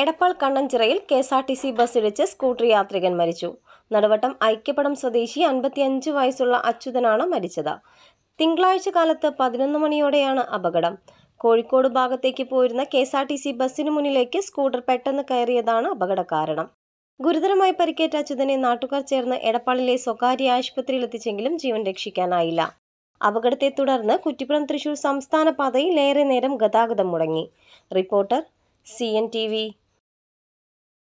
എടപ്പാൾ കണ്ണഞ്ചിറയിൽ K S R T C ബസ്സിടിച്ച് scooter യാത്രികൻ മരിച്ചു നടുവട്ടം ഐക്യപടം സ്വദേശി അൻപത്തിയഞ്ച് വയസ്സുള്ള അച്യുതനാണ് മരിച്ചത് തിങ്കളാഴ്ച കാലത്ത് പതിനൊന്ന് മണിയോടെയാണ് അപകടം കോഴിക്കോട് ഭാഗത്തേക്ക് പോയിരുന്ന K S R T C ബസ്സിന് മുന്നിലേക്ക് സ്കൂട്ടർ പെട്ടെന്ന് കയറിയതാണ് അപകട കാരണം ഗുരുതരമായി പരിക്കേറ്റ അച്യുതനെ നാട്ടുകാർ ചേർന്ന് എടപ്പാളിലെ സ്വകാര്യ ആശുപത്രിയിൽ എത്തിച്ചെങ്കിലും ജീവൻ രക്ഷിക്കാനായില്ല അപകടത്തെ തുടർന്ന് കുറ്റിപ്പുറം തൃശൂർ സംസ്ഥാന പാതയിൽ ഏറെ നേരം ഗതാഗതം മുടങ്ങി reporter C N T V